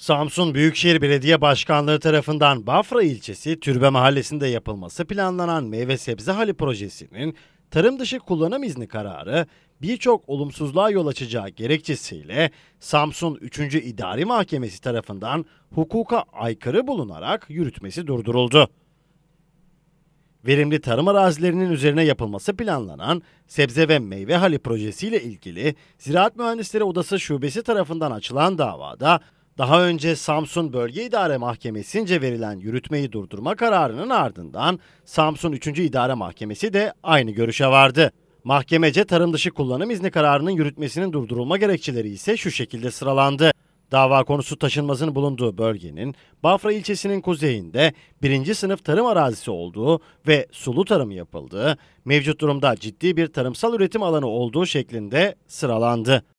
Samsun Büyükşehir Belediye Başkanlığı tarafından Bafra ilçesi Türbe Mahallesi'nde yapılması planlanan meyve sebze hali projesinin tarım dışı kullanım izni kararı birçok olumsuzluğa yol açacağı gerekçesiyle Samsun 3. İdari Mahkemesi tarafından hukuka aykırı bulunarak yürütmesi durduruldu. Verimli tarım arazilerinin üzerine yapılması planlanan sebze ve meyve hali projesiyle ilgili Ziraat Mühendisleri Odası Şubesi tarafından açılan davada daha önce Samsun Bölge İdare Mahkemesi'nce verilen yürütmeyi durdurma kararının ardından Samsun 3. İdare Mahkemesi de aynı görüşe vardı. Mahkemece tarım dışı kullanım izni kararının yürütmesinin durdurulma gerekçeleri ise şu şekilde sıralandı. Dava konusu taşınmazın bulunduğu bölgenin Bafra ilçesinin kuzeyinde birinci sınıf tarım arazisi olduğu ve sulu tarım yapıldığı, mevcut durumda ciddi bir tarımsal üretim alanı olduğu şeklinde sıralandı.